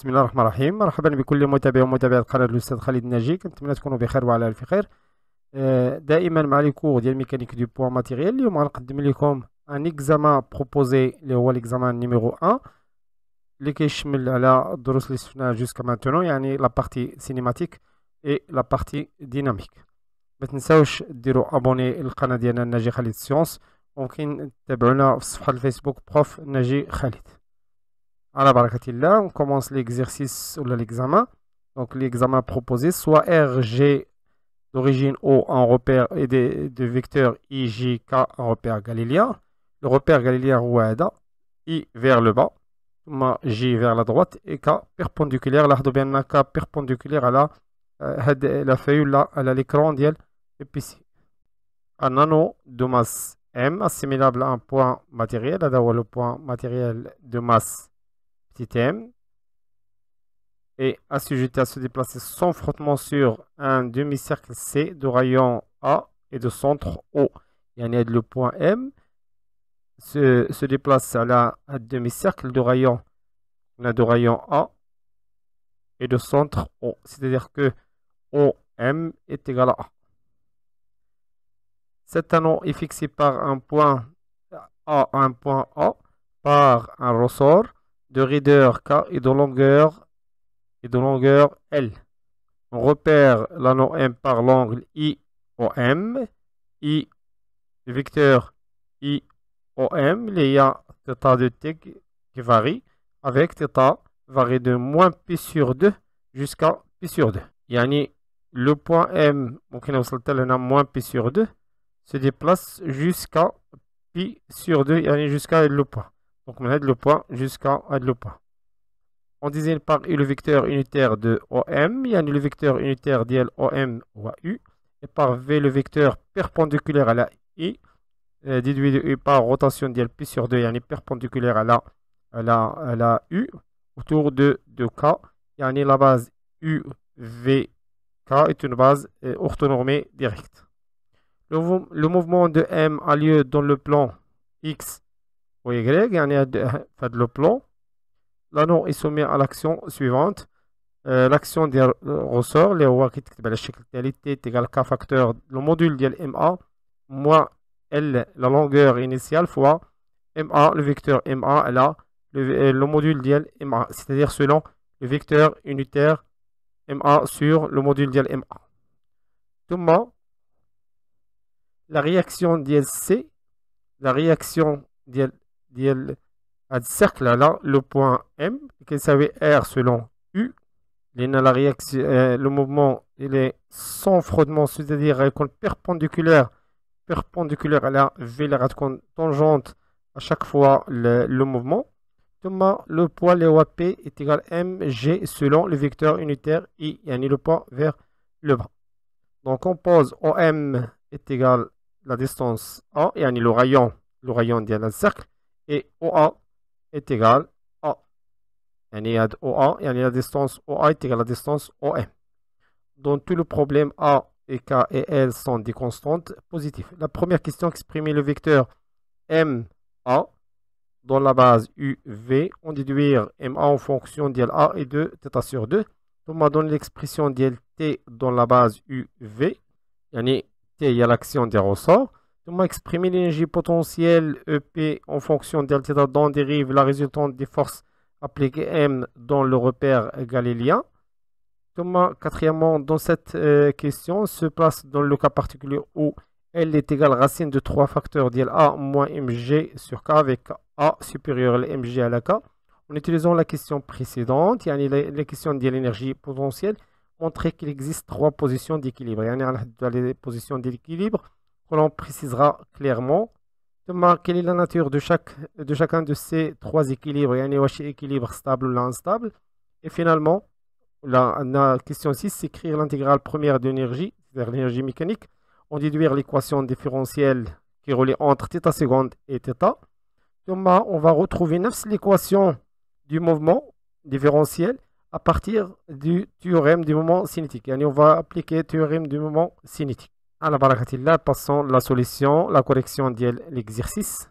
بسم الله الرحمن الرحيم مرحبا بكل متابع ومتابعة قناة الأستاذ خالد الناجي كنتمنى تكونوا بخير وعلى ألف خير آه، دائما مع لي كور ديال ميكانيك دو بوا ماتيريال اليوم غنقدم لكم ان اكزامان بروبوزي اللي هو ليكزامان نيميرو 1 اللي كيشمل على الدروس اللي شفناها جوسكا مانتونو يعني لا بارتي سينيماتيك اي لا بارتي ديناميك ما تنساوش ديروا ابوني للقناة ديالنا الناجي خالد سيونس ممكن تتابعونا في صفحة الفيسبوك بروف ناجي خالد la on commence l'exercice ou l'examen. Donc l'examen proposé, soit RG d'origine O en repère et des, de vecteur IJK en repère galiléen. Le repère galiléen Rouada, I vers le bas, J vers la droite et K perpendiculaire. Là, bien K perpendiculaire à la, euh, la feuille à l'écran d'IL Et puis un anneau de masse M assimilable à un point matériel. d'avoir le point matériel de masse M et assujetti à se déplacer sans frottement sur un demi-cercle C de rayon A et de centre O. Il y a le point M se, se déplace à la demi-cercle de rayon a de rayon A et de centre O. C'est-à-dire que OM est égal à A. Cet anneau est fixé par un point A à un point A par un ressort de rideur K et de longueur et de longueur L. On repère l'anneau M par l'angle IOM. I, le vecteur IOM, il y a θ de t qui varie avec θ varie de moins P sur 2 jusqu'à P sur 2. Yani, le point M, on a moins P sur 2, se déplace jusqu'à π sur 2, yani jusqu'à le point. Donc, on aide le point jusqu'à le point. On désigne par U le vecteur unitaire de OM, il y a le vecteur unitaire d'IL OM ou U, et par V le vecteur perpendiculaire à la I, euh, déduit de U par rotation d'IL pi sur 2, il y a perpendiculaire à la, la, U, autour de k il y a la base UVK est une base euh, orthonormée directe. le mouvement de M a lieu dans le plan X oui, Y, On est à L'anneau est soumis à l'action suivante. Euh, l'action des euh, ressort, Les coefficients de ben, la chiquetalité égal k facteur. Le module dial ma moins l la longueur initiale fois ma le vecteur ma la le euh, le module dial ma c'est-à-dire selon le vecteur unitaire ma sur le module dial ma. Tout La réaction dial C, La réaction dial. Il y cercle, le point M, qui est R selon U. Euh, le mouvement est sans frottement, c'est-à-dire perpendiculaire. Perpendiculaire, la V, la raconte tangente à chaque fois le mouvement. Le poids, le P est égal à MG selon le vecteur unitaire I. Il y a un point vers le bas Donc on pose OM est égal à la distance A. Il y a rayon, le rayon à la cercle et OA est égal à y a OA er et er la er distance OA est égale à la distance OM Donc, tout le problème A et K et L sont des constantes positives la première question exprimer le vecteur MA dans la base UV on déduire MA en fonction de A et de θ sur 2 on m'a donné l'expression de T dans la base UV T il y a l'action des ressorts Comment exprimer l'énergie potentielle EP en fonction delta dont dérive la résultante des forces appliquées M dans le repère galiléen Comment, quatrièmement, dans cette euh, question, se place dans le cas particulier où L est égale racine de trois facteurs d'LA A moins MG sur K avec A supérieur à MG à la K. En utilisant la question précédente, il y a la question de l'énergie potentielle, montrer qu'il existe trois positions d'équilibre. Il y a les positions d'équilibre. On précisera clairement. Quelle est la nature de, chacun de ces trois équilibres Il y a un équilibre stable ou instable. Et finalement, la, question 6, c'est écrire l'intégrale première d'énergie, c'est-à-dire l'énergie mécanique. On déduire l'équation différentielle qui relie entre θ seconde et θ. on va retrouver l'équation du mouvement différentiel à partir du théorème du moment cinétique. Et on va appliquer le théorème du moment cinétique. À la là passons la solution, la correction de l'exercice.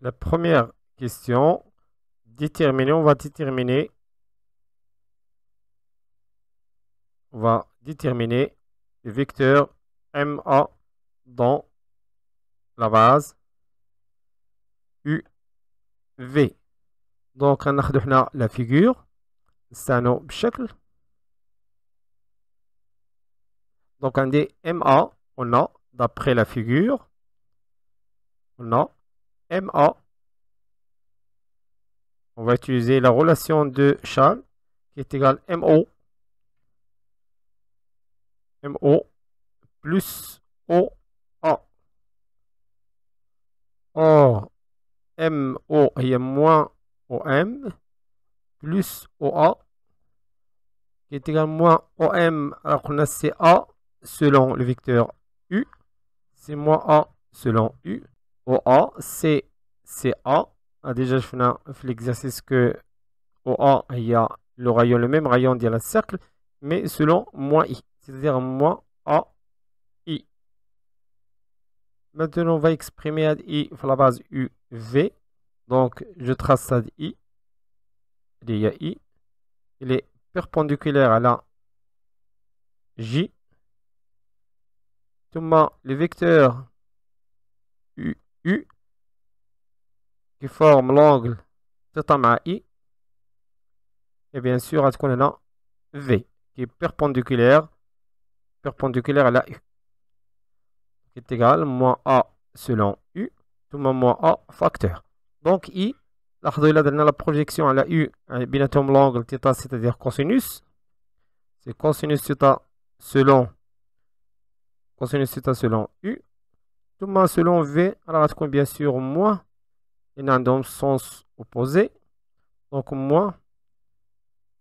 La première question, déterminer, on va déterminer, va déterminer le vecteur MA dans la base UV. Donc, on a la figure, ça nous Donc, on dit MA, on a, d'après la figure, on a MA. On va utiliser la relation de Charles qui est égale MO. MO plus OA. Or, MO est moins OM plus OA qui est égal à moins OM alors qu'on a CA selon le vecteur U, c'est moins A selon U, A, C, C A. Ah, déjà, je fais l'exercice que A, il y a le rayon, le même rayon de la cercle, mais selon moins I, c'est-à-dire moins A, I. Maintenant, on va exprimer I sur la base U V. Donc, je trace de I. Il y a I. Il est perpendiculaire à la J. Toujours le vecteur U, qui forme l'angle θ I et bien sûr à ce qu'on a V qui est perpendiculaire perpendiculaire à la U qui est égal à moins A selon U tout moins A facteur donc I la projection à la U binatom l'angle θ c'est à dire cosinus c'est cosinus θ selon Cosinus θ selon U. Tout selon V. Alors, bien sûr moins et a donc sens opposé. Donc, moins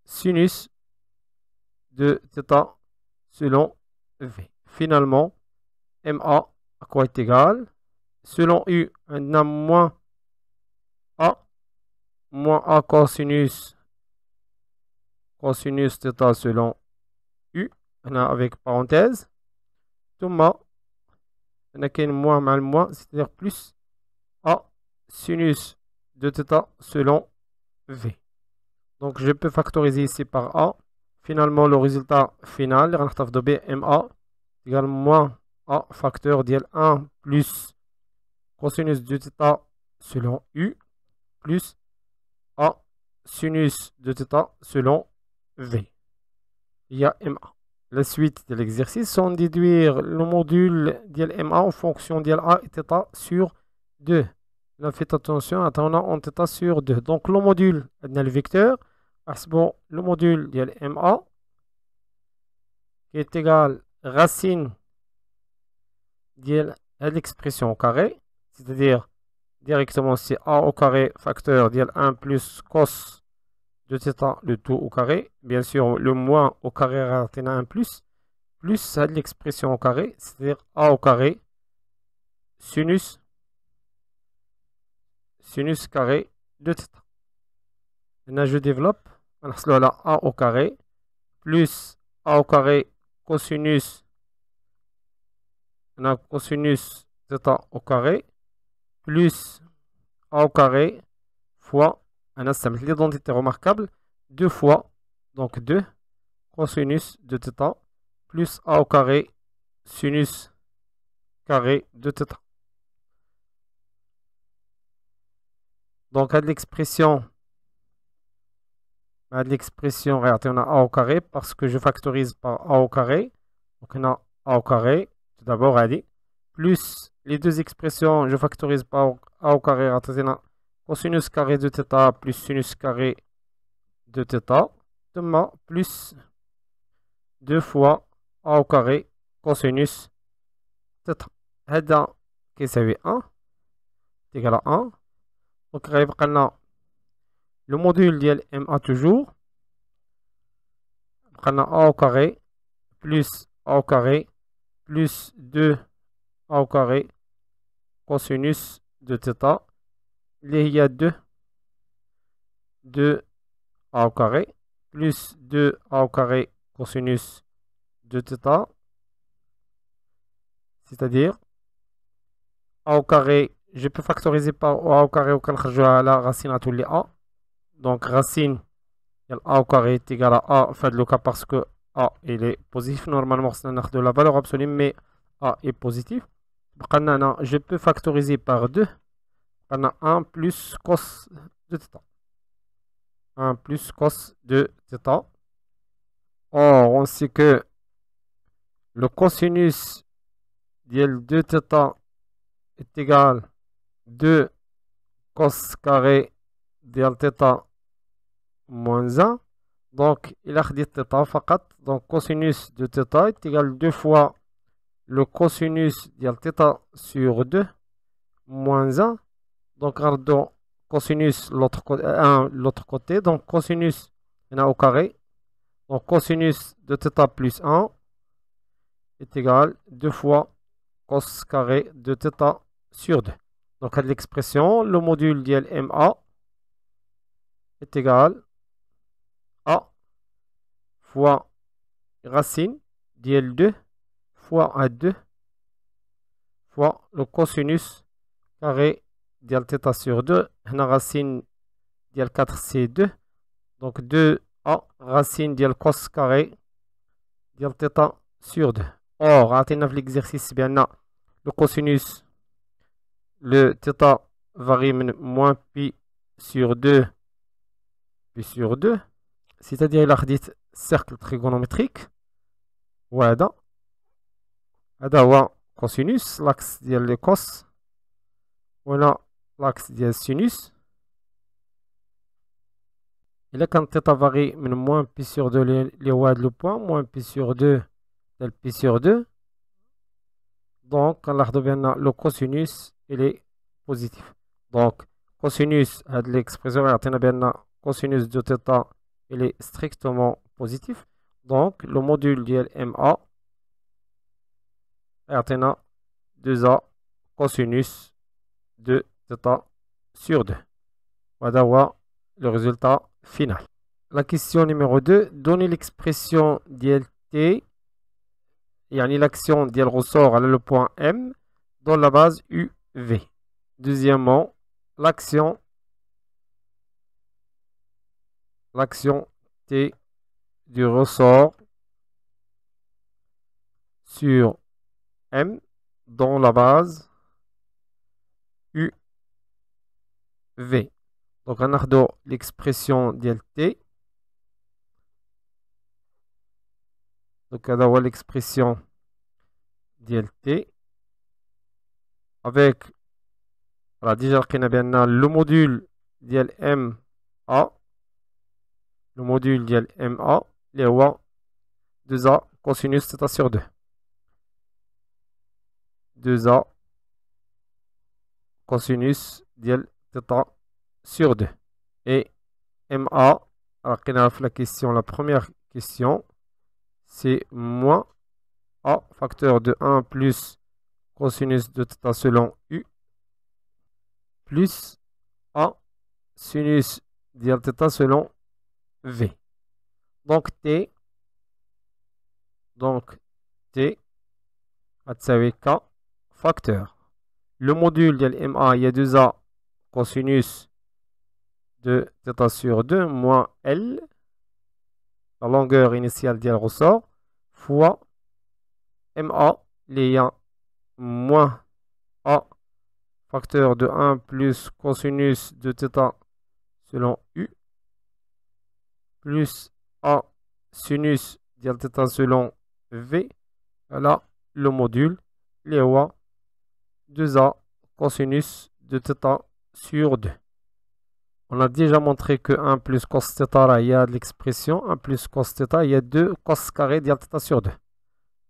sinus de θ selon V. Finalement, MA à quoi est égal Selon U, on a moins A, moins A cosinus, cosinus θ selon U, on a avec parenthèse, c'est-à-dire plus A sinus de θ selon V. Donc je peux factoriser ici par A. Finalement, le résultat final, de B, MA, égale moins A facteur d'IL 1 plus cosinus de θ selon U plus A sinus de θ selon V. Il y a MA la suite de l'exercice sans déduire le module ديال en fonction ديال A et θ sur 2 là faites attention à on a en θ sur 2 donc le module عندنا le vecteur bon le module ديال qui est égal racine ديال l'expression au carré c'est-à-dire directement c'est A au carré facteur ديال 1 plus cos 2 θ, le tout au carré. Bien sûr, le moins au carré appartenant a un plus, plus l'expression au carré, c'est-à-dire a au carré, sinus, sinus carré de theta Maintenant, je développe. On a a au carré, plus a au carré cosinus, on a cosinus theta au carré, plus a au carré fois l'identité remarquable deux fois, donc 2, cosinus de θ plus a au carré sinus carré de θ. Donc, à l'expression, à l'expression, regardez, on a au carré parce que je factorise par a au carré. Donc, on a a au carré, tout d'abord, dit plus les deux expressions, je factorise par a au carré, regardez, cosinus carré de θ plus sinus carré de θ, plus 2 fois a au carré cosinus θ. هذا كيساوي 1 à 1 دونك غيبقى لنا On a ديال ام a au carré plus a au carré plus 2 a au carré cosinus de θ il y a 2. 2 a au carré plus 2 a au carré cosinus de θ. C'est-à-dire a au carré, je peux factoriser par a au carré auquel je à la racine à tous les a. Donc racine, a au carré est égal à a, fait le cas parce que a il est positif. Normalement, c'est de la valeur absolue, mais a est positif. Je peux factoriser par 2 on a 1 plus cos de θ. 1 plus cos de θ. Or, on sait que le cosinus l 2 θ est égal à 2 cos carré l θ moins 1. Donc, il a dit θ 4. Donc, cosinus de θ est égal à 2 fois le cosinus l θ sur 2 moins 1. Donc, regardons cosinus, l'autre côté, euh, l'autre côté. Donc, cosinus, au carré. Donc, cosinus de θ plus 1 est égal à 2 fois cos carré de θ sur 2. Donc, à l'expression, le module d'LMA est égal à fois racine d'L2 fois A2 fois le cosinus carré dial sur 2 la racine dial 4 c 2 donc 2a racine dial cos carré dial sur 2 or à l'exercice bien le cosinus le θ varie moins pi sur 2 pi sur 2 c'est-à-dire il a dit cercle trigonométrique voilà cosinus l'axe cos. voilà l'axe de sinus. Et là, quand θ varie moins π sur 2, les y le point, moins π sur 2, tel π sur 2. Donc, quand de le cosinus, il est positif. Donc, cosinus, l'expression le cosinus de θ, il est strictement positif. Donc, le module de LMA est 2a cosinus de état sur 2. Voilà le résultat final. La question numéro 2, Donnez l'expression ديال t l'action ديال ressort à le point M dans la base UV. Deuxièmement, l'action l'action T du ressort sur M dans la base UV. V. Donc, on a l'expression t. Donc, on a l'expression t. Avec, voilà, déjà, on a bien le module d'LMA. M A. Le module DL M A, 2A, cosinus θ sur 2. 2A, cosinus DL Theta sur 2. Et MA, alors a la question, la première question, c'est moins A facteur de 1 plus cosinus de θ selon U plus A sinus de θ selon V. Donc T, donc T, K facteur. Le module de MA, il y a deux a cosinus de θ sur 2 moins L, la longueur initiale d'un ressort, fois MA, l'ayant moins A, facteur de 1 plus cosinus de θ selon U, plus A sinus de θ selon V, voilà le module, les 2A cosinus de θ sur 2. On a déjà montré que 1 plus cos θ, il y a l'expression. 1 plus cos il y a 2 cos carré dial sur 2.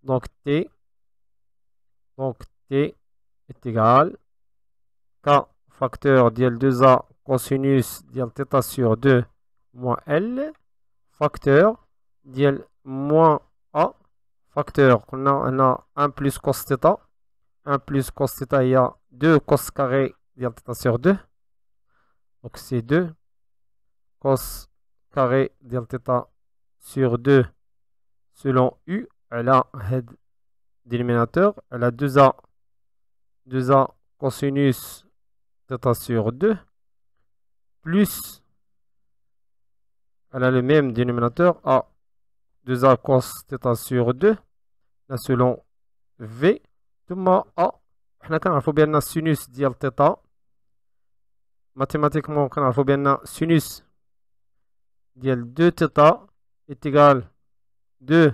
Donc t, donc t est égal k facteur dial 2a cosinus dial sur 2 moins l facteur dial moins a facteur. On a, a 1 plus cos 1 plus cos il y a 2 cos carré de le sur 2. Donc c'est 2 cos carré delta sur 2 selon U à هاد dénominateur Elle 2A 2A cosinus delta sur 2 plus elle a le même dénominateur A 2A cos delta sur 2 là selon V monde A حنا كنعرفوا بان sinus sinus delta mathématiquement, on a bien sinus de 2 θ est égal 2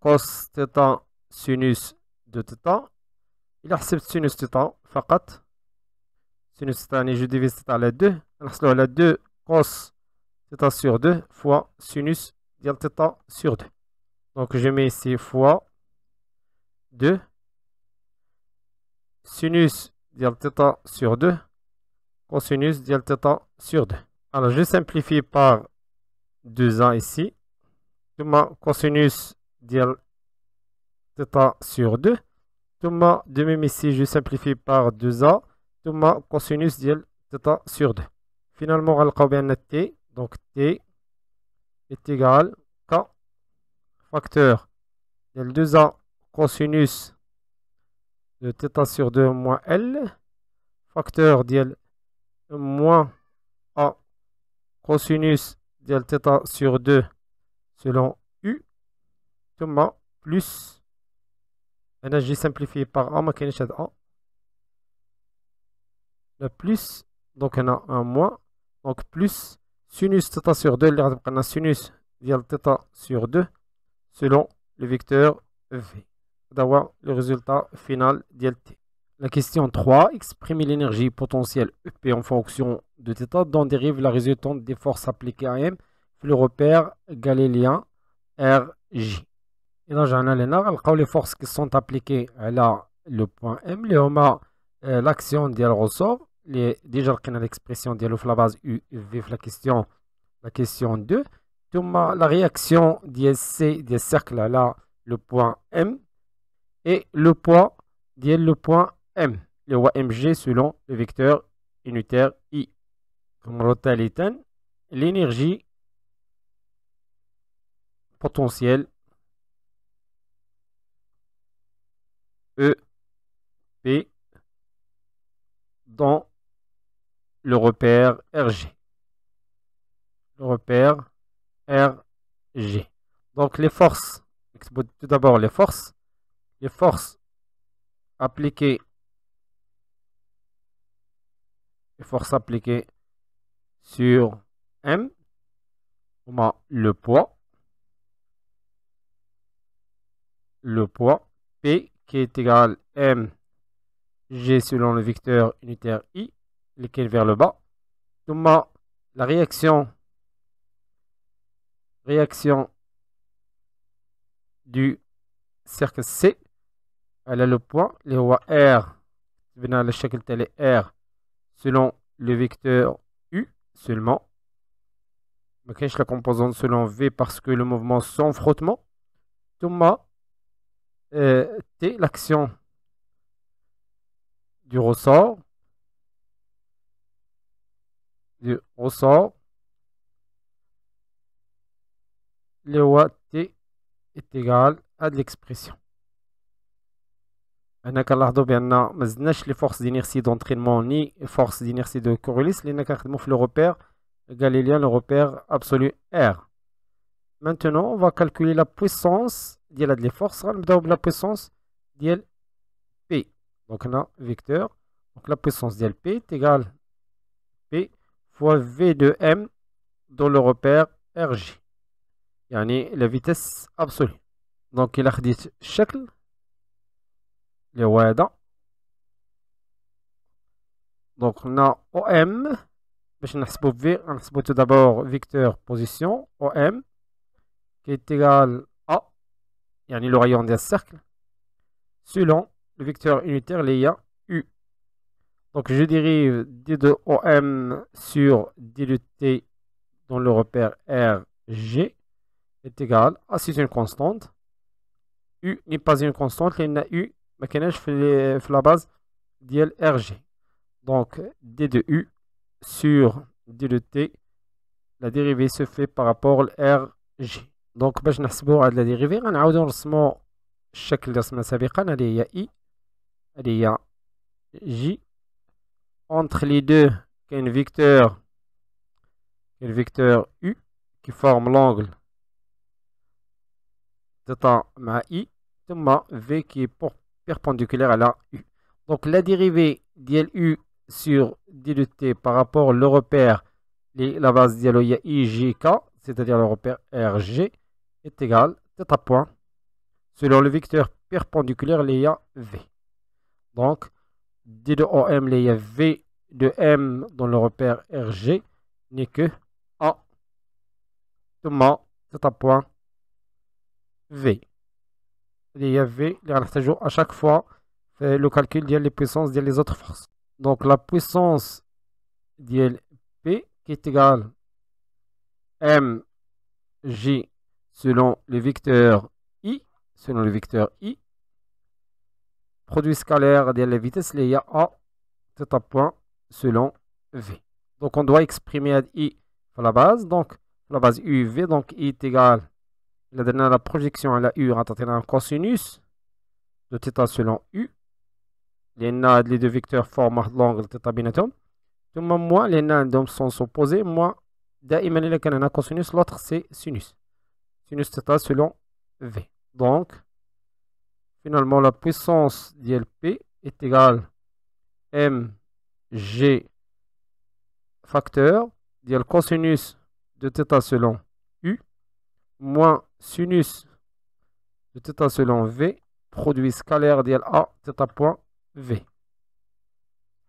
cos sinus sinus 2 θ. Il a accepté sinus de facat. Sinus θ, je divise θ à la 2. 2 cos θ sur 2 fois sinus de θ sur 2. Donc je mets ici fois 2 sinus de θ sur 2 cosinus ديال theta sur 2 alors je simplifie par 2a ici Tout ثم cosinus ديال theta sur 2 ثم de même ici je simplifie par 2a ثم cosinus ديال theta sur 2 finalement غنلقاو بان t donc t est égal k facteur ديال 2a cosinus de theta sur 2 moins L, facteur ديال moins A cosinus del sur 2 selon U, plus énergie simplifié par A, A. Le plus, donc on a un moins, donc plus sinus theta sur 2, on a sinus sur 2 selon le vecteur V. D'avoir le résultat final d'LT. La question 3. Exprimer l'énergie potentielle EP en fonction de θ dont dérive la résultante des forces appliquées à M le repère galiléen RJ. Et là, j'ai les forces qui sont appliquées à la, le point M, les euh, l'action la ressort, les déjà l'expression de la base U, la question, la question 2, la réaction d'elle C, des cercles là, le point M, et le poids de le point M, le roi MG selon le vecteur unitaire I. l'énergie potentielle E P dans le repère RG. Le repère RG. Donc les forces, tout d'abord les forces, les forces appliquées et force appliquée sur M. On a le poids. Le poids P qui est égal à M G selon le vecteur unitaire I, lequel vers le bas. On la réaction réaction du cercle C. Elle a le point. Les rois R. Le R selon le vecteur U seulement. Je la composante selon V parce que le mouvement sans frottement. Thomas, euh, T, l'action du ressort. Du ressort. Le T est égal à l'expression. هنا كنلاحظوا بان ما زدناش لي فورس دينيرسي d'inertie ني فورس دينيرسي دو كوريليس لان كنخدموا في لو روبير غاليليان لو روبير ابسولو maintenant on va calculer la puissance ديال هاد لي فورس غنبداو بلا puissance ديال P. دونك هنا فيكتور دونك La puissance ديال P تيغال v de m dans le repère Rj. روبير la vitesse يعني لا فيتيس il دونك الا خديت الشكل donc on a OM je vais je vais tout d'abord vecteur position OM qui est égal à il y a rayon de cercle selon le vecteur unitaire leia u donc je dérive d de OM sur d le t dans le repère R G est égal à c'est une constante u n'est pas une constante il y a u je bah, fais la base de Rg. Donc, d de U sur d de T, la dérivée se fait par rapport à Rg. Donc, je vais vous la dérivée est un ordre de lancement. Chaque lancement, je vais vous I. y J. Entre les deux, il y a un vecteur U qui forme l'angle de ma I. V qui est pour perpendiculaire à la U. Donc la dérivée d'LU sur D2T e par rapport le repère, la base d'Aloya IGK, c'est-à-dire le repère RG, est égale à point selon le vecteur perpendiculaire Léa V. Donc, D de OM Léa V de M dans le repère RG n'est que A. Tout θ point V les YV, à chaque fois, le calcul de les puissances de les autres forces. Donc la puissance de P qui est égale à MJ selon le vecteur I, selon le vecteur I, produit scalaire de la vitesse liée à a un point selon V. Donc on doit exprimer I à la base, donc la base UV, donc I est égale la la projection à la U, il un cosinus de θ selon U. Les les deux vecteurs forment l'angle θ binatum. Tout le moi, les deux sens opposés, moi, d'ailleurs, il y a un cosinus, l'autre c'est sinus. Sinus θ selon V. Donc, finalement, la puissance P est égale à mg facteur, de cosinus de θ selon moins sinus de θ selon V produit scalaire de A theta point V.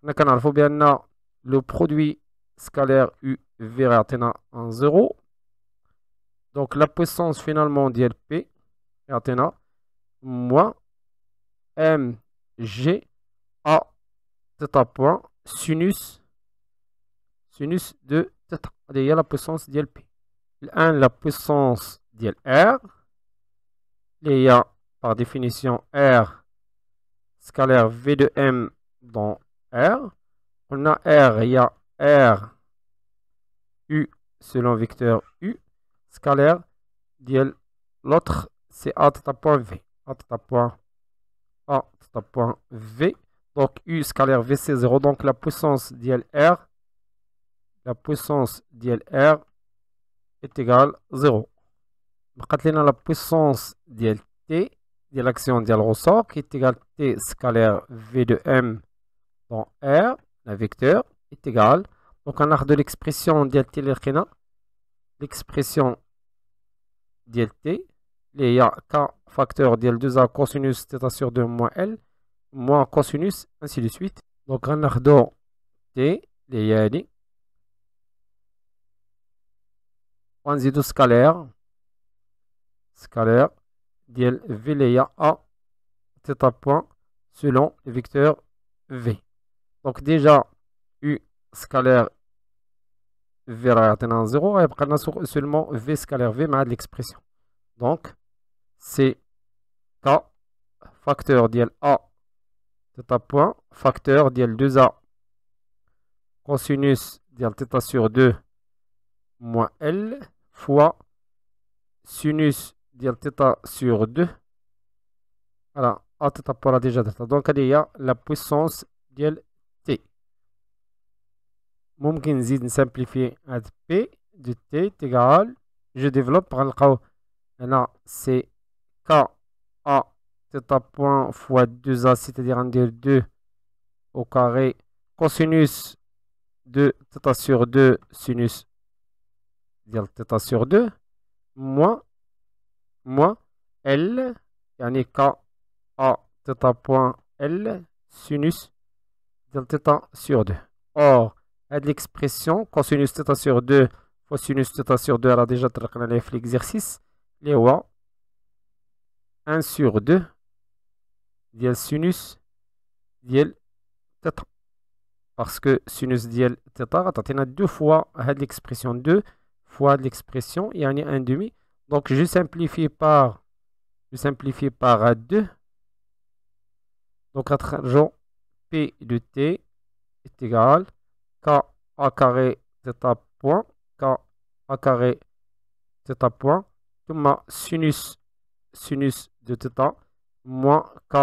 Le canal faut bien le produit scalaire U V en 0. Donc la puissance finalement dlp P Athéna moins M G A θ point sinus sinus de θ. Il la puissance d'LP. 1 la puissance il R a par définition R scalaire V de M dans R on a R il y a R U selon vecteur U scalaire DL. l'autre c'est A point V A point point V donc U scalaire V c'est 0 donc la puissance DL R la puissance R est égale 0 on la puissance DLT, t est l'action dial ressort, qui est égal à T scalaire V de M dans R, la vecteur, est égale. Donc, on a l'expression DLT. On l'expression DLT, qui est le facteur DL2A cosinus theta sur 2 moins L moins cosinus, ainsi de suite. Donc, on a l'expression DLT, qui est la puissance scalaire scalaire, diel V, A. theta point, selon le vecteur V. Donc déjà, U scalaire, V, l'a, à 0, et après, on seulement V scalaire, V, mais a l'expression. Donc, c'est K facteur diel A, theta point, facteur diel 2A, cosinus diel theta sur 2, moins L, fois sinus de sur 2. Voilà, a theta pour la déjà de Donc, il y a la puissance de l'teta. Nous allons simplifier P de t égale. Je développe par le cas où c'est k a theta point fois 2a, c'est-à-dire 2 au carré cosinus de theta sur 2 sinus de sur 2 moins moins L, Yani K, A theta point L sinus del sur 2. Or, a l'expression cosinus theta sur 2 fois sinus theta sur 2 alors déjà, on ليه l'exercice اللي هو 1 sur 2 diel sinus diel theta. parce que sinus diel θ a deux fois l'expression 2 fois l'expression il y a un demi donc, je simplifie par, je simplifie par 2. Donc, travers P de T est égal K A carré theta point, K A carré theta point, ma sinus, sinus de theta, moins K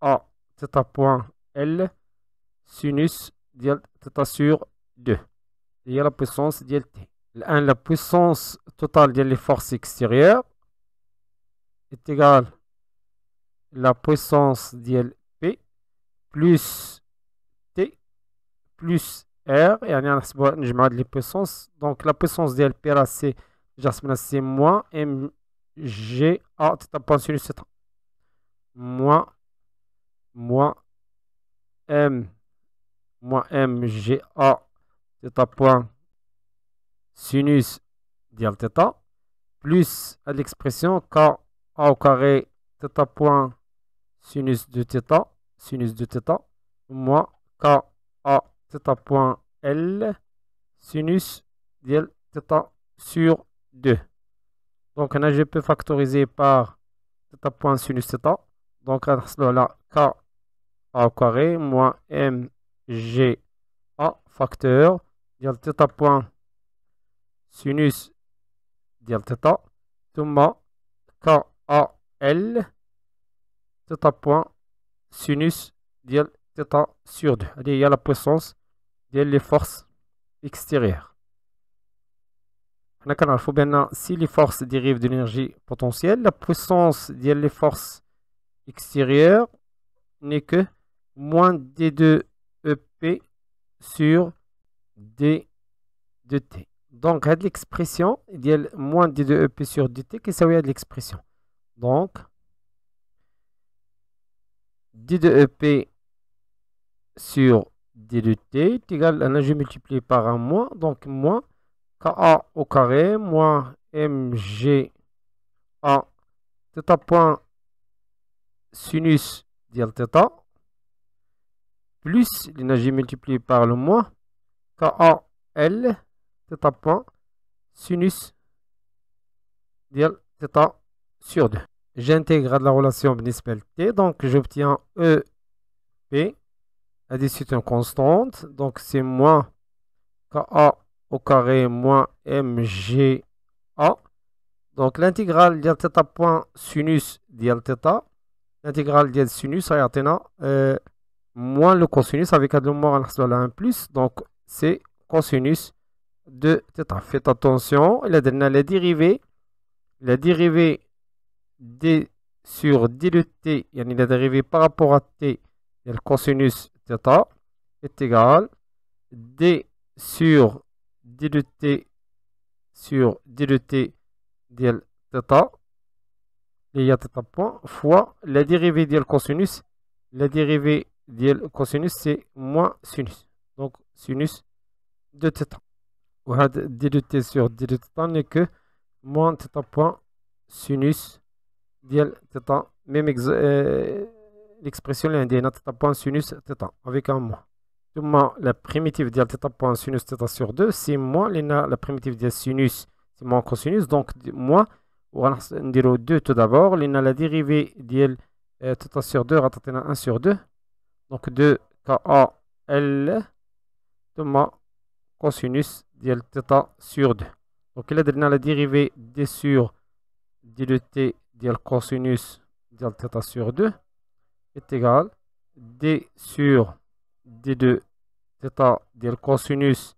A theta point L, sinus de theta sur 2. cest à la puissance t la puissance totale de la forces extérieures est égale à la puissance de P plus T plus R et on a un puissances donc la puissance de LP là c'est moins MGA tu point sur le moins moins M moins MGA tu point sinus ديال Theta plus l'expression k A au carré Theta point sinus de Theta, sinus de Theta, moins k a Theta point l sinus ديال Theta sur 2 donc là je peux factoriser par Theta point sinus Theta. donc à cela k a au carré moins m g a facteur ديال Theta point Sinus, dial teta k a l Theta point, sinus, dial teta sur 2. Il y a la puissance, dial les forces extérieures. Maintenant, si les forces dérivent de l'énergie potentielle, la puissance, dial les forces extérieures, n'est que moins D2EP e sur D2T. Donc, il y a de l'expression, il y a moins de 2 EP sur dt, qui ça veut de l'expression. Donc, d 2 EP sur d 2 t est égal à l'énergie multipliée par un moins, donc moins ka au carré moins mg a theta point sinus d'l theta plus l'énergie multipliée par le moins ka l θ point sinus ديال theta sur 2 j'intègre la relation de t donc j'obtiens e p à une constante donc c'est moins ka au carré moins MGA. a donc l'intégrale dial theta point sinus dial theta l'intégrale dial sinus غيعطينا euh, moins le cosinus avec un moins on a un plus donc c'est cosinus de θ. faites attention la dernière, la dérivée la dérivée d sur d de t a la dérivée par rapport à t le cosinus θ est égal d sur d de t sur d de t ديال θ y a θ point fois la dérivée dial cosinus la dérivée de cosinus c'est moins sinus donc sinus de θ ou had deducer sur deducer, n'est que moins teta point sinus, diel teta, même euh, l'expression, elle est teta point sinus, teta, avec un moins. Tout le la primitive diel teta point sinus teta sur 2, c'est moins, la primitive diel sinus, c'est moins cosinus, donc moins, ou on a dire 2 tout d'abord, la dérivée diel euh, teta sur 2, rattrapé 1 sur 2, donc 2, k, a, l, cosinus, dLθ sur 2 donc là, on a la dérivée d sur d2t dL cosinus dLθ sur 2 est égale d sur d2θ dL cosinus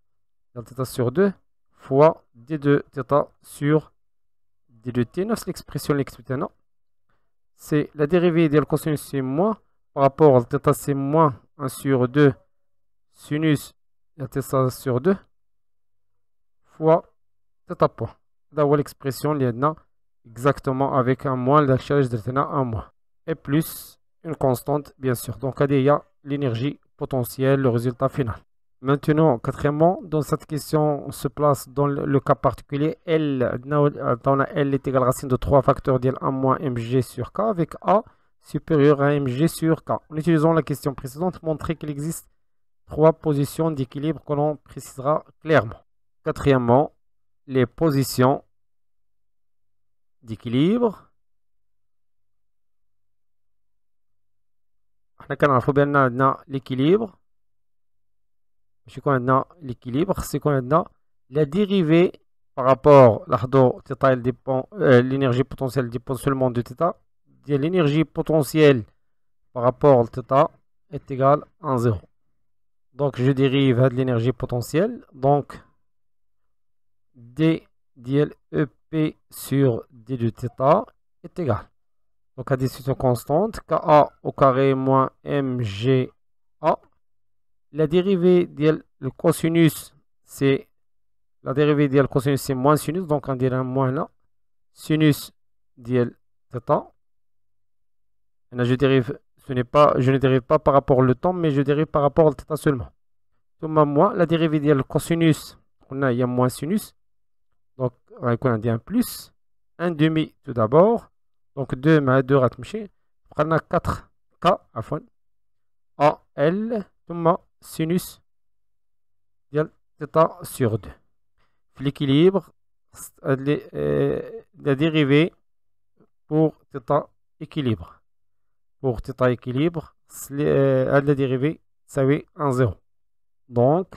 dLθ sur 2 fois d2θ sur d2t c'est l'expression l'expétant c'est la dérivée dL cosinus c- par rapport à dθ c- 1 sur 2 sinus sinθ sur 2 fois cet point d'avoir l'expression liée exactement avec un moins la charge de Tena un moins et plus une constante bien sûr donc y a l'énergie potentielle le résultat final Maintenant, quatrièmement, dans cette question, on se place dans le cas particulier L, dans L est égal à racine de trois facteurs d'L 1 moins mg sur K avec A supérieur à mg sur K. En utilisant la question précédente, montrer qu'il existe trois positions d'équilibre que l'on précisera clairement. Quatrièmement, les positions d'équilibre. Il faut bien l'équilibre. Je suis que l'équilibre. C'est quoi la dérivée par rapport à euh, l'énergie potentielle dépend seulement de θ. L'énergie potentielle par rapport à θ est égale à 0. Donc je dérive de l'énergie potentielle. Donc d l e, sur d de θ est égal. Donc à distribution constante, KA au carré moins MGA. La dérivée DL, le cosinus, c'est la dérivée DL cosinus, c'est moins sinus, donc on dirait moins là. Sinus DL, Theta. je ce n'est pas, je ne dérive pas par rapport au temps, mais je dérive par rapport au θ seulement. Donc, moins la dérivée DL cosinus, on a, il y a moins sinus. غيكون plus un demi tout d'abord donc 2 ma 2 غتمشي بقى 4 k عفوا a l ثم sinus ديال θ sur 2 في l'équilibre euh, la euh, dérivée pour θ équilibre pour θ équilibre la euh, dérivée ça oui 1 0 donc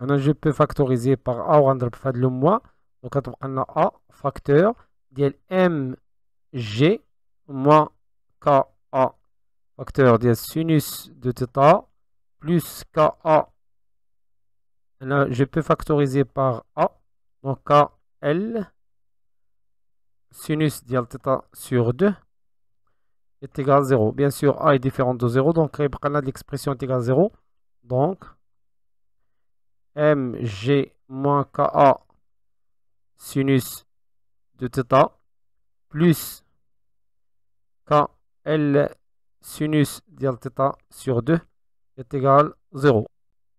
je peux factoriser par a ou le moins donc on a A facteur ديال ام Mg moins Ka A facteur ديال sinus de تيتا plus Ka. je peux factoriser par A. Donc KL sinus dial θ sur 2 est égal à 0. Bien sûr, A est différent de 0. Donc, a l'expression est égale à 0. Donc, MG moins KA sinus de θ plus k L sinus sur 2 est égal à 0.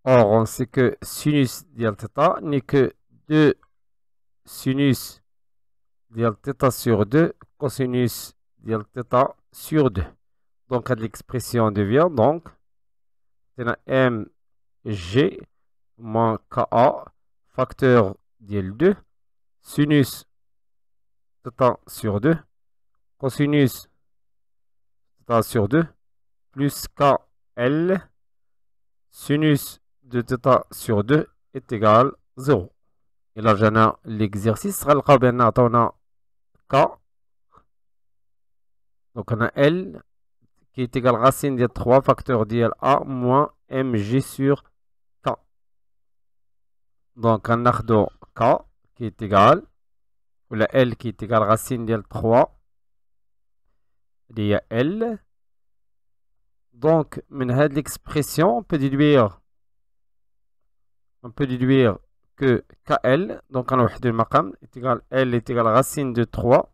Or, on sait que sinus n'est que 2 sinus sur 2 cosinus dial sur 2. Donc, l'expression devient donc mg moins ka facteur l 2 sinus θ sur 2, cosinus θ sur 2, plus KL, sinus de θ sur 2 est égal à 0. Et là, j'ai l'exercice. On a K. Donc, on a L qui est égal à racine de 3 facteurs. d'LA moins MG sur K. Donc, on a K qui est égal ou la L qui est égal racine de 3 y a L donc maintenant l'expression on peut déduire on peut déduire que KL donc on a واحد المقام est égal L est égal racine de 3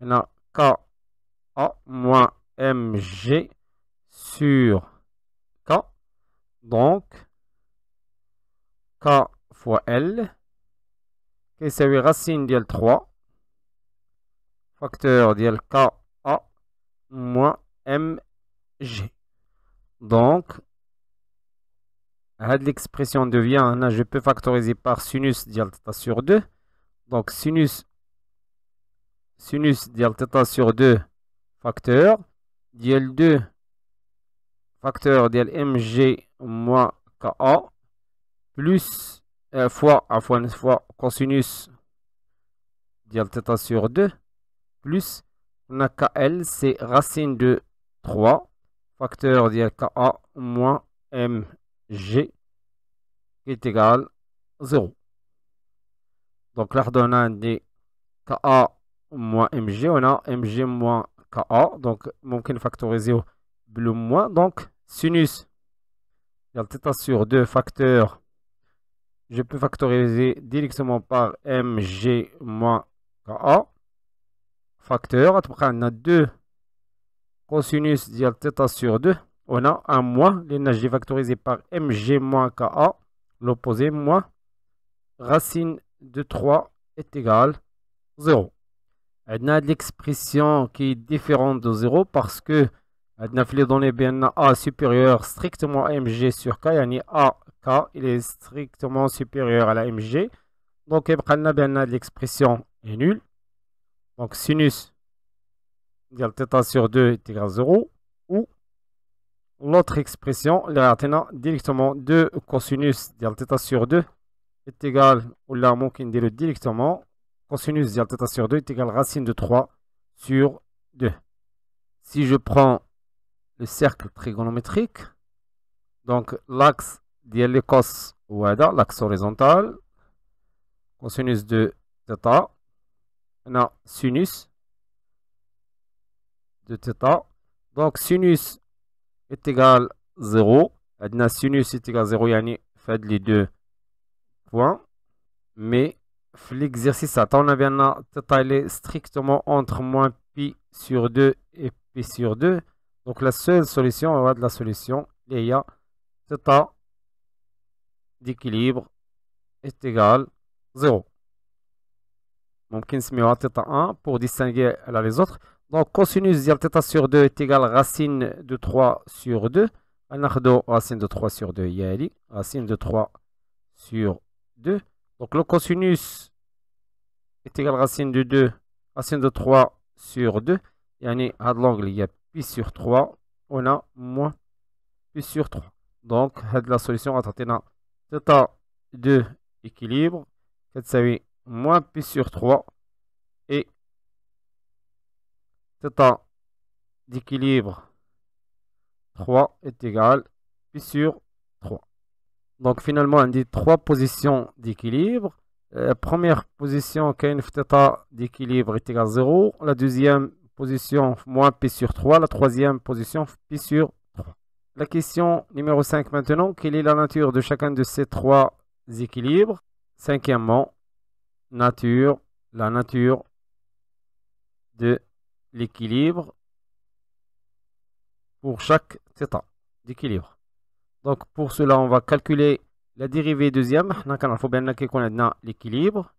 on a KA moins MG sur K donc K fois L c'est-à-dire Racine del 3 facteur dial moins Mg. Donc, l'expression devient, je peux factoriser par sinus dialtas sur 2. Donc sinus, sinus sur 2 facteur. dl 2 facteur dlmg- MG moins Ka. Plus fois, euh, fois, fois, cosinus dial theta sur 2, plus, on a KL, c'est racine de 3, facteur dial KA moins MG, qui est égal à 0. Donc là, on a des KA moins MG, on a MG moins KA, donc, ممكن factoriser le moins, donc, sinus, dial theta sur 2, facteur je peux factoriser directement par mg moins ka. Facteur, on a 2 cosinus de sur 2. On a un moins, l'énergie factorisée par mg moins ka, l'opposé moins racine de 3 est égale 0. On a l'expression qui est différente de 0 parce que on a les données bien A supérieur strictement à mg sur k, yani A il est strictement supérieur à la MG. Donc, l'expression est nulle. Donc, sinus θ sur 2 est égal à 0. Ou l'autre expression, directement 2 cosinus di θ sur 2 est égal, ou là, on directement, cosinus égale θ sur 2 est égal à racine de 3 sur 2. Si je prends le cercle trigonométrique, donc l'axe il y a l'axe horizontal. Consinus de θ. On a sinus de θ. Donc, sinus est égal à 0. Sinus est égal à 0. Il y a les deux points. Mais, l'exercice, on a bien la est strictement entre moins π sur 2 et π sur 2. Donc, la seule solution, on va avoir la solution, a θ d'équilibre est égal à 0. Donc, on θ1 pour distinguer les autres. Donc, cosinus de θ sur 2 est égal à racine de 3 sur 2. On racine de 3 sur 2, il y a racine de 3 sur 2. Donc, le cosinus est égal à racine de 2, racine de 3 sur 2. Il y a l'angle, il y a pi sur 3. On a moins pi sur 3. Donc, la solution est la c'est 2 équilibre. dire moins pi sur 3. Et θ d'équilibre 3 est égal pi sur 3. Donc finalement, on dit trois positions d'équilibre. Euh, la première position, θ d'équilibre est égal à 0. La deuxième position, moins pi sur 3. La troisième position, pi sur 3. La question numéro 5 maintenant, quelle est la nature de chacun de ces trois équilibres Cinquièmement, nature, la nature de l'équilibre pour chaque état d'équilibre. Donc pour cela, on va calculer la dérivée deuxième. Donc faut bien qu'on l'équilibre.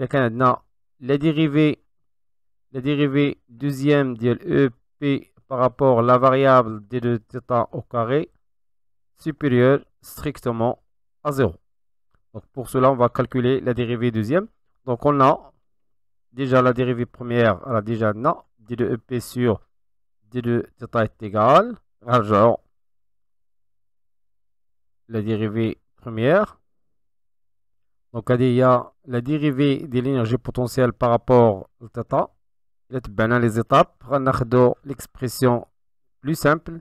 a la dérivée, la dérivée deuxième de EP par rapport à la variable d de θ au carré supérieure strictement à 0. Donc pour cela, on va calculer la dérivée deuxième. Donc on a déjà la dérivée première, elle a déjà non, d 2 EP sur d 2 θ est égal à la dérivée première. Donc il y a la dérivée de l'énergie potentielle par rapport au θ nous les étapes. Nous l'expression plus simple.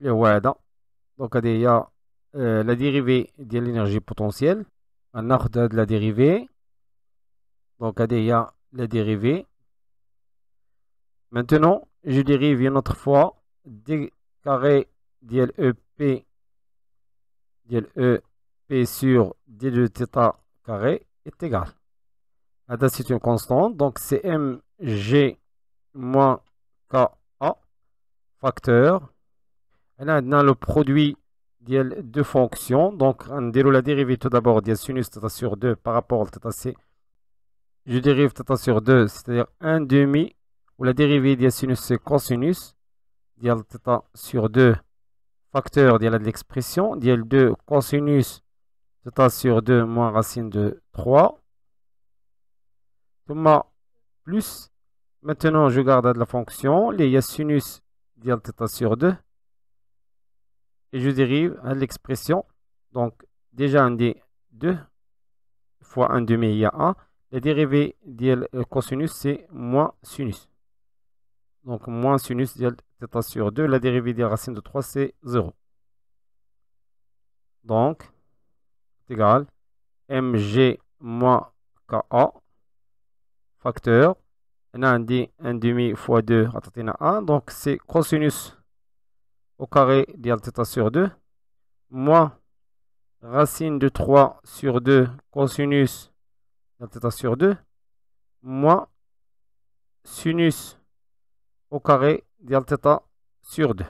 Donc, il y a la dérivée de l'énergie potentielle. Nous de la dérivée. Donc, il y a la dérivée. Maintenant, je dérive une autre fois. D carré d'EP e d'EP e sur d2θ carré est égal c'est une constante. Donc, c'est mg moins ka facteur. on a le produit de deux fonctions. Donc, on déroule la dérivée tout d'abord de sinus theta sur 2 par rapport à theta c. Je dérive theta sur 2, c'est-à-dire 1 demi, ou la dérivée de sinus c'est cosinus, dial theta sur 2 facteur de l'expression, dial 2 cosinus theta sur 2 moins racine de 3 plus maintenant je garde la fonction y a sinus ديال theta sur 2 et je dérive à l'expression donc déjà un d 2 fois 1 demi il y a 1 la dérivée euh, ديال cosinus c'est moins sinus donc moins sinus de theta sur 2 la dérivée de la racine de 3 c'est 0 donc égal mg moins ka facteur on a 1 demi fois 2 1 donc c'est cosinus au carré de theta sur 2 moins racine de 3 sur 2 cosinus de sur 2 moins sinus au carré de sur 2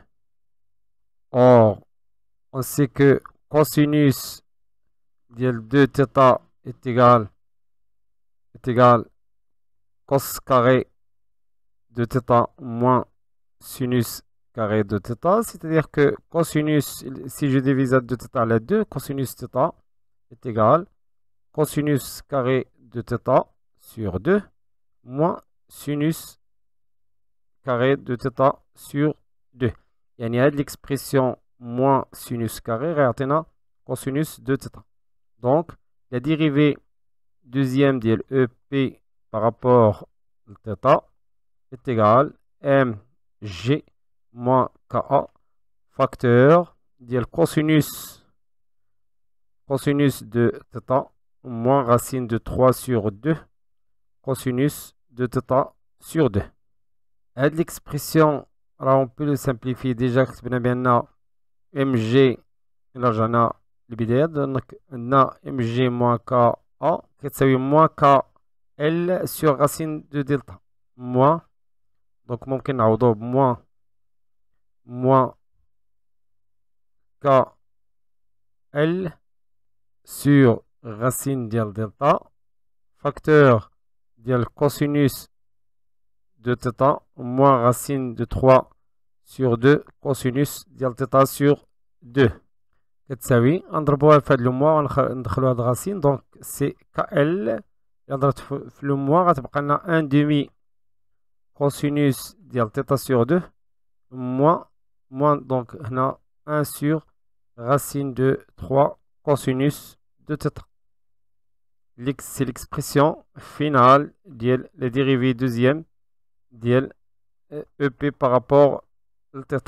or on sait que cosinus de 2θ est égal est égal cos carré de θ moins sinus carré de θ, c'est-à-dire que cosinus, si je divise 2 θ la 2, cosinus θ est égal cosinus carré de θ sur 2 moins sinus carré de θ sur 2. Il y a l'expression moins sinus carré, réatena cosinus de θ. Donc, la dérivée deuxième d'EP par rapport à θ est égal à mg moins ka facteur ديال cosinus cosinus de θ moins racine de 3 sur 2 cosinus de θ sur 2 Et l'expression on peut le simplifier déjà كتبنا mg الا رجعنا للبدايه donc mg moins ka moins ka L sur racine de delta. Moins. Donc, ممكن نعوضوه moins. Moins. K. L sur racine de delta. Facteur de cosinus de theta. moins racine de 3 sur 2 cosinus de theta sur 2 ça, كتساوي نضربوها le moins. On va وندخلو هاد racine. Donc, c'est KL. L. Le moins, on a 1 demi cosinus de θ sur 2 moins, donc on a 1 sur racine de 3 cosinus de θ. c'est l'expression finale de la dérivée deuxième de euh, EP par rapport au θ.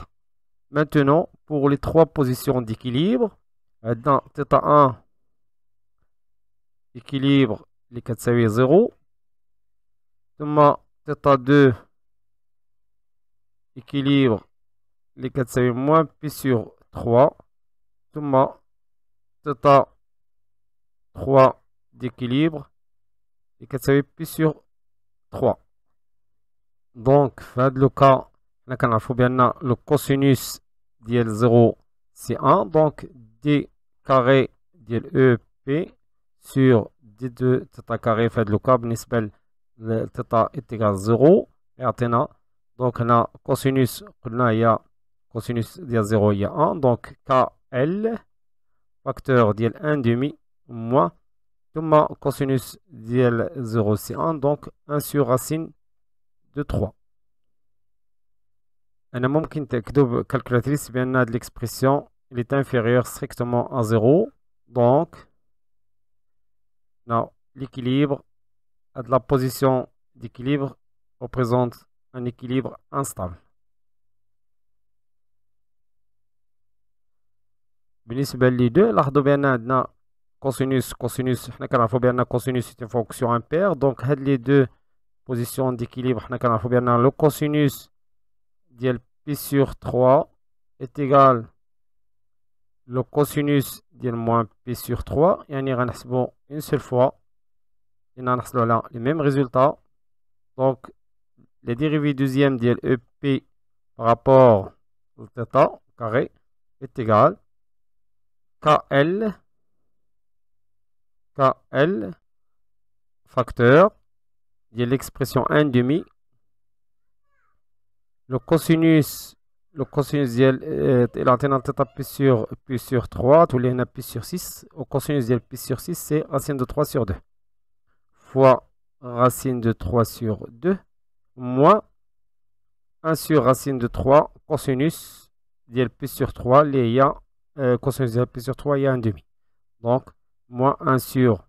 Maintenant, pour les trois positions d'équilibre, dans θ1, équilibre les 4 0. Toma, theta 2 équilibre les 4 moins pi sur 3. Toma, theta 3 d'équilibre les 4 pi sur 3. Donc, le cas, la canal bien le cosinus l 0 c'est 1. Donc, d carré d'il e sur de theta carré, fait de carré, theta est égal à 0, et à donc on a cosinus, on a cosinus de 0, il y a 1, donc KL facteur de demi moins cosinus de 0, c'est 1, donc 1 sur racine de 3. On a même calculatrice, on a l'expression, il est inférieur strictement à 0, donc L'équilibre et la position d'équilibre représente un équilibre instable. Concernant les deux, de nous avons cosinus cosinus, nous cosinus c'est une fonction impaire, donc les deux positions d'équilibre, le cosinus de pi sur 3 est égal au cosinus le moins p sur 3, et on ira une seule fois. Et on va là le même résultat. Donc, les dérivée deuxième de l'EP par rapport au theta carré est égale KL KL facteur de l'expression 1 demi le cosinus le cosinus ديال الا عطينا sur sur sur sur sur 3 les هنا plus sur 6 cosinus ديال plus sur 6 c'est racine de 3 sur 2 Fois racine de 3 sur 2 moins 1 sur racine de 3 cosinus d'IL plus sur 3, les y euh, cosinus plus sur 3, il y a un demi. Donc, moins 1 sur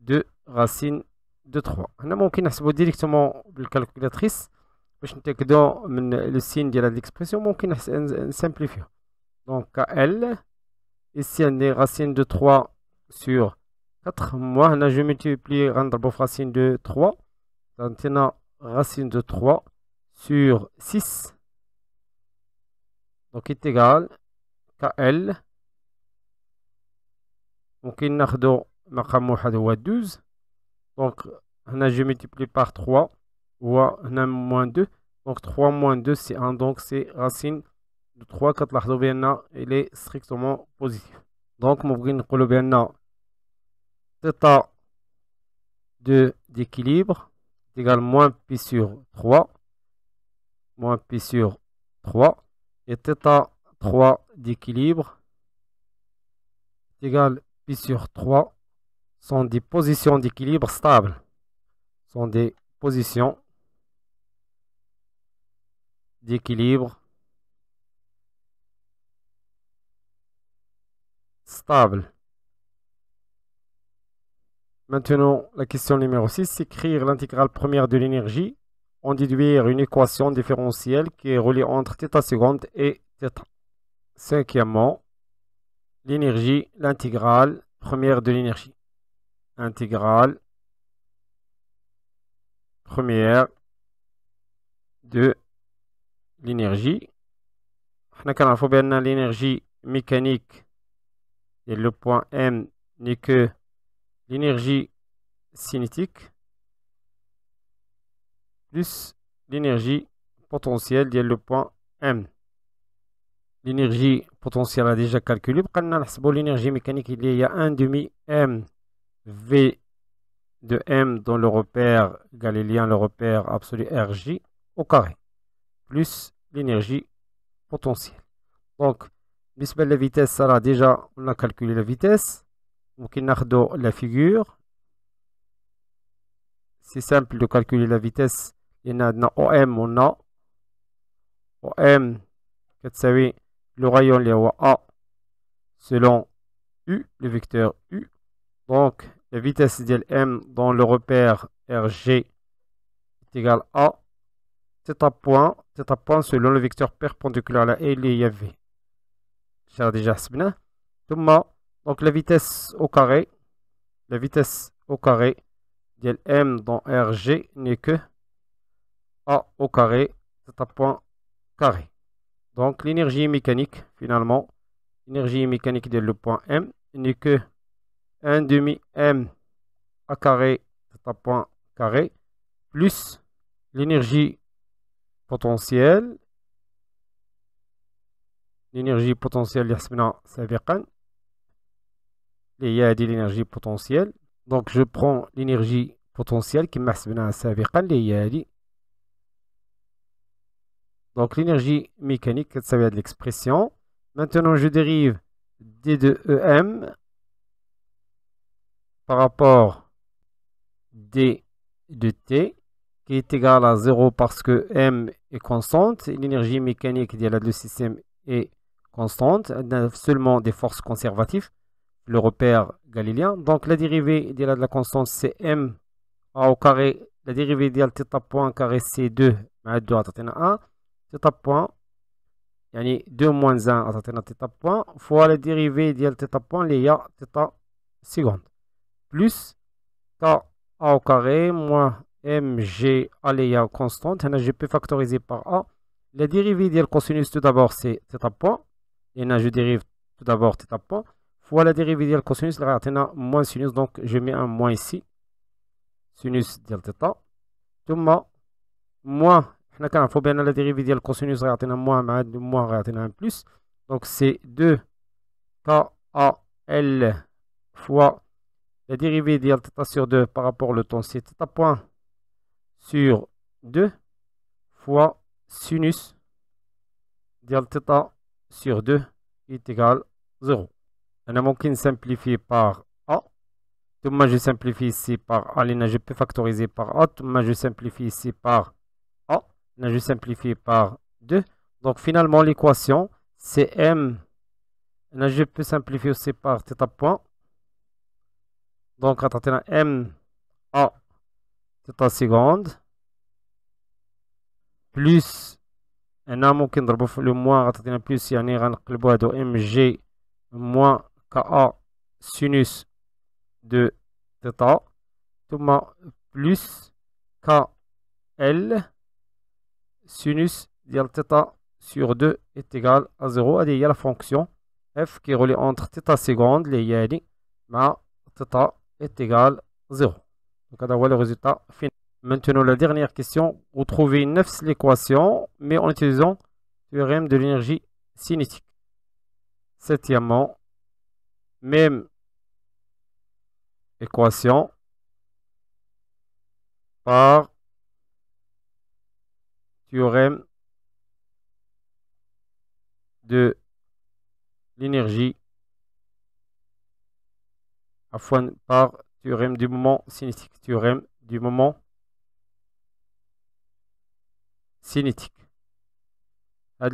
2 racine de 3. On a manqué directement la calculatrice. باش le le signe ديال l'expression ليكسبرسيون ممكن simplifier. Donc, KL, ici on est racine de 3 sur 4 moi on je multiplie racine de 3 a racine de 3 sur 6 donc est égal KL donc 12 donc je multiplie par 3 ou moins 2 donc 3 2 c'est 1 donc c'est racine de 3 كتلاحظوا bienna il est strictement positif donc ممكن نقولوا بان θ 2 d'équilibre est égal moins pi sur 3 moins pi sur 3 et θ 3 d'équilibre est égal à pi sur 3 sont des positions d'équilibre stables sont des positions d'équilibre stable. Maintenant, la question numéro 6, écrire l'intégrale première de l'énergie en déduire une équation différentielle qui est reliée entre θ seconde et θ. Cinquièmement, l'énergie, l'intégrale première de l'énergie. Intégrale première de l'énergie. On l'énergie mécanique et le point M n'est que l'énergie cinétique plus l'énergie potentielle de le point M. L'énergie potentielle a déjà calculé. L'énergie mécanique, il y a 1 demi M V de M dans le repère galiléen, le repère absolu RJ au carré plus l'énergie potentielle. Donc, la vitesse, ça sera déjà, on a calculé la vitesse. Donc, on a la figure. C'est simple de calculer la vitesse. Il y a OM, on a OM, savez, le rayon il y A selon U, le vecteur U. Donc, la vitesse de M dans le repère RG est égale à c'est point, point selon le vecteur perpendiculaire à la LIAV. à déjà V. donc la vitesse au carré la vitesse au carré vitesse M dans RG n'est que A au carré c'est un point carré. Donc l'énergie mécanique finalement l'énergie mécanique de le point M n'est que 1 demi M A carré c'est un point carré plus l'énergie potentiel l'énergie potentielle yasmina حسبنا سابقا dit l'énergie potentielle donc je prends l'énergie potentielle qui سابقا à donc l'énergie mécanique كتساوي de l'expression maintenant je dérive d de em par rapport d de t qui est égal à 0 parce que M est constante, l'énergie mécanique du système est constante, seulement des forces conservatives, le repère galiléen. Donc la dérivée de la constante c'est M A au carré, la dérivée de θ point carré c'est 2, 2 à 1, θ point, يعني 2 moins 1 à θ point, fois la dérivée de θ point, les θ seconde, plus K A au carré moins mg aléa constante هنا hein, je peux factoriser par a la dérivée ديال cosinus tout d'abord c'est θ point et là je dérive tout d'abord θ point fois la dérivée ديال cosinus on a moins sinus donc je mets un moins ici sinus ديال Tout ثم moins il faut bien la dérivée ديال cosinus a moins مع moins a un plus donc c'est 2 k, a l fois la dérivée ديال θ sur 2 par rapport au temps c'est θ point sur 2 fois sinus delta sur 2 est égal 0. On a manqué ممكن simplifier par A monde, je simplifie ici par A je peux factoriser par A monde, je simplifie ici par A je simplifie par 2 donc finalement l'équation c'est M je peux simplifier aussi par theta point donc a M A Theta seconde plus un amour qui est le moins, plus il y a un amour qui est le moins, moins Ka sinus de Theta plus KL sinus de Theta sur 2 est égal à 0. Il y a la fonction F qui est reliée entre θ seconde, mais Theta est égal à 0. Donc, on voit le résultat final. Maintenant, la dernière question. Vous trouvez neuf l'équation, mais en utilisant le théorème de l'énergie cinétique. Septièmement, même équation par théorème de l'énergie, à par du moment, cinétique, théorème du moment, cinétique. la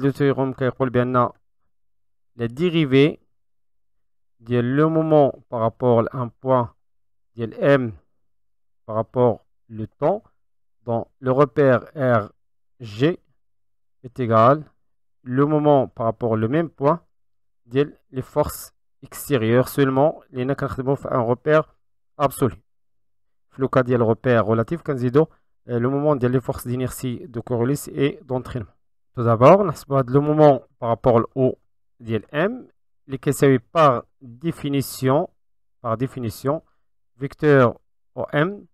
dérivée du le moment par rapport à un point m par rapport le temps dans le repère rg est égal le moment par rapport le même point de les forces extérieures seulement les un repère Absolue. Le cas de repère relatif, le moment de force d'inertie de Coriolis et d'entraînement. Tout d'abord, le moment par rapport au DLM, les par définition, par définition, vecteur OM,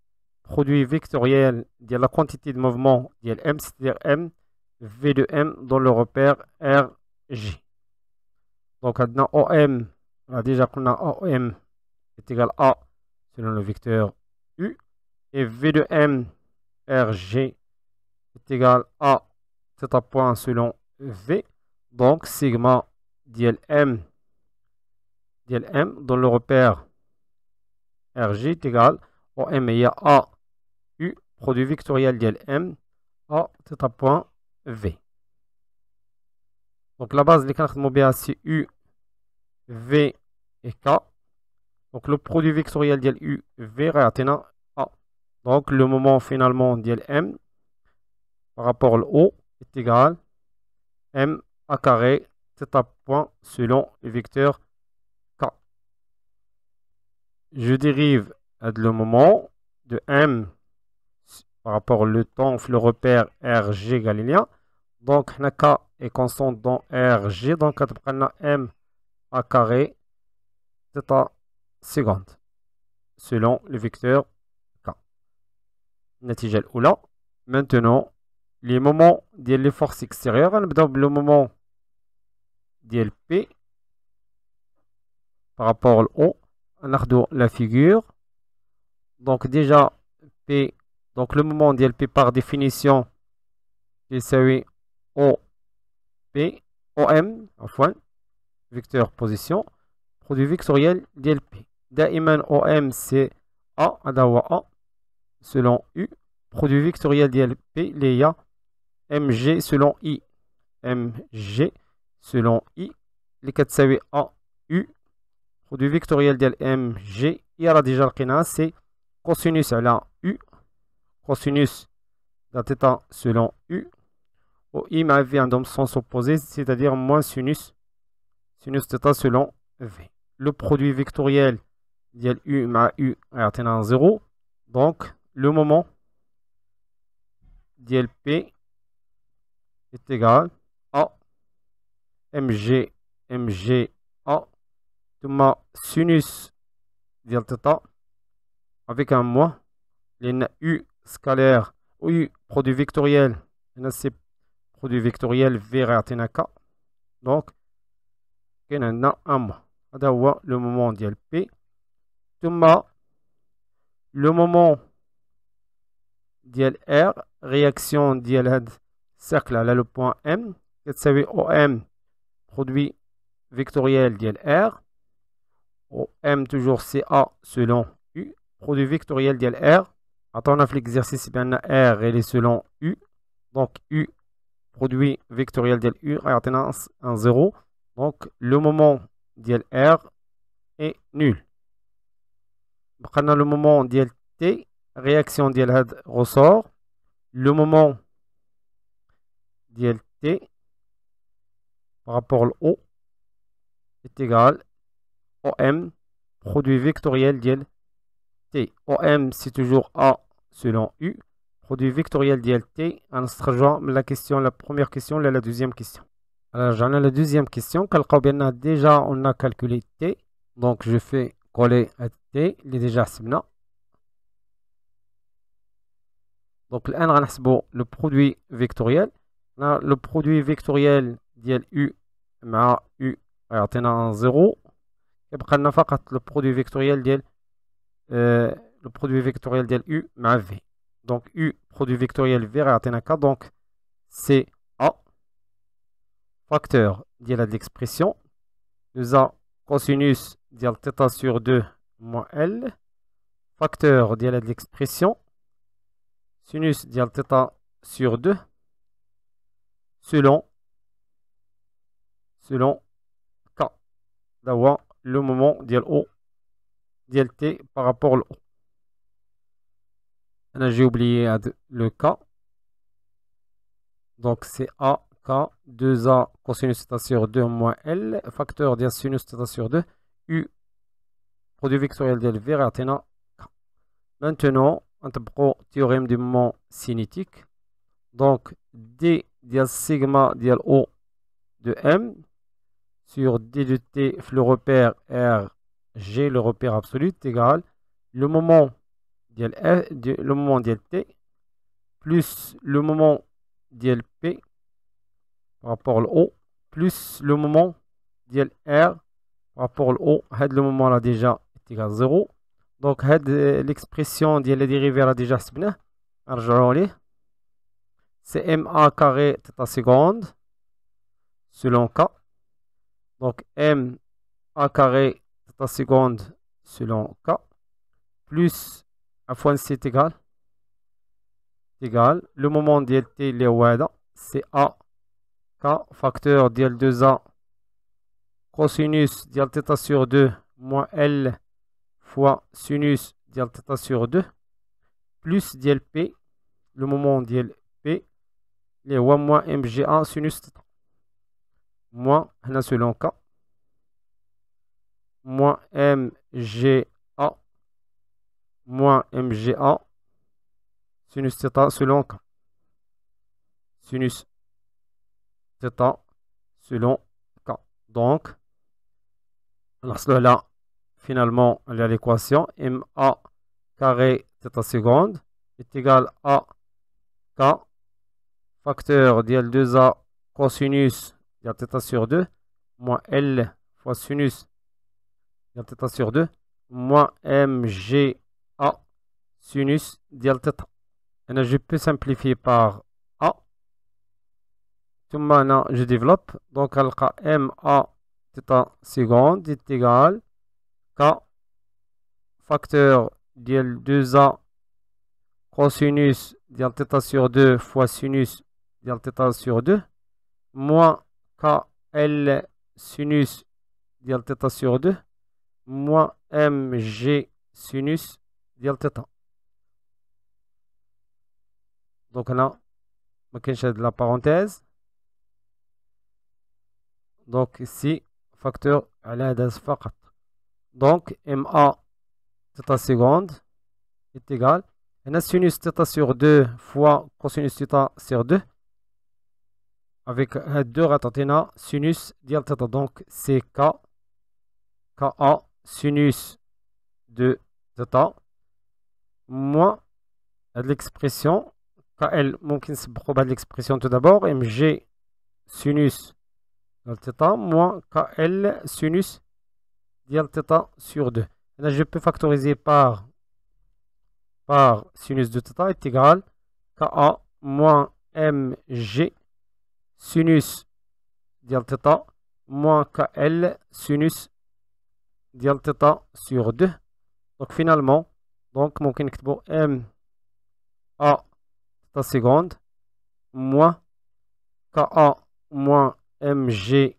produit vectoriel de la quantité de mouvement DLM, c'est-à-dire M, V de M dans le repère RJ. Donc, maintenant, OM, on a déjà qu'on a OM est égal à selon le vecteur U. Et V de M RG est égal à θ point selon V. Donc sigma DLM, DLM dans le repère RG est égal au M et A U produit vectoriel DLM à θ point V. Donc la base des cartes mobiles c'est U, V et K. Donc le produit vectoriel de U est A. Donc le moment finalement de M par rapport au O est égal à M A carré theta point selon le vecteur K. Je dérive le moment de M par rapport au temps le repère RG Galiléen. Donc K est constant dans RG. Donc on a M A carré theta seconde selon le vecteur k. ou là. Maintenant, les moments de extérieures extérieur, le moment dlp par rapport au haut, on la figure. Donc déjà, P, donc le moment dlp par définition, c'est O, P, OM, fois, vecteur position, produit vectoriel dlp. D'aiman OM c'est A, Adawa A, selon U, produit vectoriel DLP, Léa, MG, selon I, MG, selon I, les 4 A, U, produit vectoriel DLMG, I à la diarcine A, c'est cosinus à la U, cosinus d'à selon U, OI ma V, dans sens opposé, c'est-à-dire moins sinus, sinus Teta, selon V. Le produit vectoriel ma U, Donc, le moment d'ILP est égal à Mg, Mg, A de ma sinus d'ILT, avec un mois, les U, scalaire, OU, produit vectoriel, c produit vectoriel, V, R, donc N, K. Donc, il y a un mois d'ILP, le moment dlr réaction d'ILR, cercle là, le point M, vous savez OM, produit vectoriel dlr OM toujours CA selon U, produit vectoriel on R, fait l'exercice, bien R, et est selon U, donc U, produit vectoriel de U, en 0, donc le moment dlr est nul. Prenons le moment dlt réaction رياكسيون ressort le moment dlt par rapport au est égal OM, produit vectoriel DLT. OM, c'est toujours A selon U. Produit vectoriel DLT. T, en extrageant la question, la première question, est la deuxième question. Alors, j'en ai la deuxième question. Déjà, on a calculé T. Donc, je fais relais à t, il est déjà assimilé. Donc, le on le produit vectoriel. Le produit vectoriel U, R, U, R, 0. Et on va faire le produit vectoriel euh, U, V. Donc, U, produit vectoriel V, R, R, 4. Donc, c'est A. Facteur, il l'expression. Nous avons cosinus ديال θ sur 2 moins L facteur ديال de l'expression sinus ديال θ sur 2 selon selon K D'avoir le moment ديال O ديال T par rapport au ah, J'ai oublié le K donc c'est A 2a cosinus theta sur 2 moins L, facteur d'un sinus theta sur 2, U, produit vectoriel dial V غيعطينا Maintenant, on le théorème du moment cinétique. Donc, D d'un sigma dial O de M sur D de T, le repère R, G, le repère absolu, égale égal le moment dial F, le moment dial T, plus le moment dial P, par rapport au haut, plus le moment dlr R par rapport au haut. Le moment là déjà est égal à 0. Donc, l'expression la dérivée là déjà, c'est bien. C'est carré teta seconde selon K. Donc, m a carré theta seconde selon K plus à fois c est égal égal le moment d'IL T, c'est A K, facteur dl 2A cosinus ديال sur 2 moins L fois sinus ديال sur 2 plus d'LP, P le moment d'LP, P les moins MGA sinus theta moins هنا selon K moins MGA moins MGA sinus theta, selon K sinus theta selon k. Donc, là, finalement, on a l'équation MA carré theta seconde est égal à k facteur dial 2A cosinus de θ sur 2 moins L fois sinus de θ sur 2 moins MGA sinus de θ. Et là, je peux simplifier par Maintenant, je développe. Donc, elle a m a theta seconde est égal k facteur de 2a cosinus de theta sur 2 fois sinus de theta sur 2 moins KL sinus de theta sur 2 moins MG sinus de theta. Donc, là, je vais la parenthèse. Donc ici, facteur à adas faqat. Donc MA theta seconde est égal à sinus theta sur 2 fois cosinus theta sur 2. Avec 2 ratatena sinus dial theta. Donc c'est K. KA sinus de θ moins l'expression KL. monkins se l'expression tout d'abord. MG sinus moins KL sinus ديال Theta sur 2 je peux factoriser par sinus de Theta. est égal KA moins MG sinus ديال Theta moins KL sinus ديال Theta sur 2 donc finalement donc ممكن نكتبو M A Theta seconde moins KA moins Mg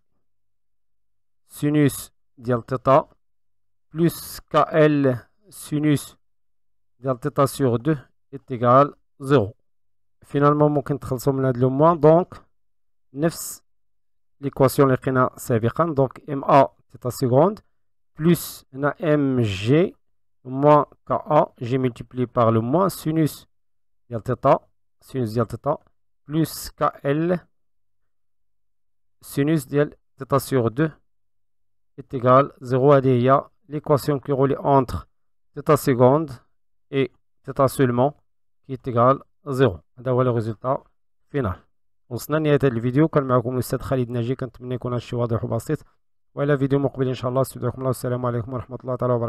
sinus delta plus KL sinus delta sur 2 est égal 0. Finalement, mon contrôle somme de le moins donc 9 l'équation, ça c'est être donc MA theta seconde plus mg moins KA j'ai multiplié par le moins sinus delta, sinus delta plus KL سينوس ديال تيتا سيغ دو اتيكال زيغو هادي هي ليكواسيون كيغولي اونتر تيتا سيكوند اي تيتا سولمون كيتيكال زيغو زيرو هذا هو لو غيزولتا فينال وصلنا لنهاية هاد الفيديو كان معكم الأستاذ خالد ناجي كنتمنى يكون هادشي واضح وبسيط وإلى فيديو مقبل إن شاء الله استودعكم الله والسلام عليكم ورحمة الله تعالى وبركاته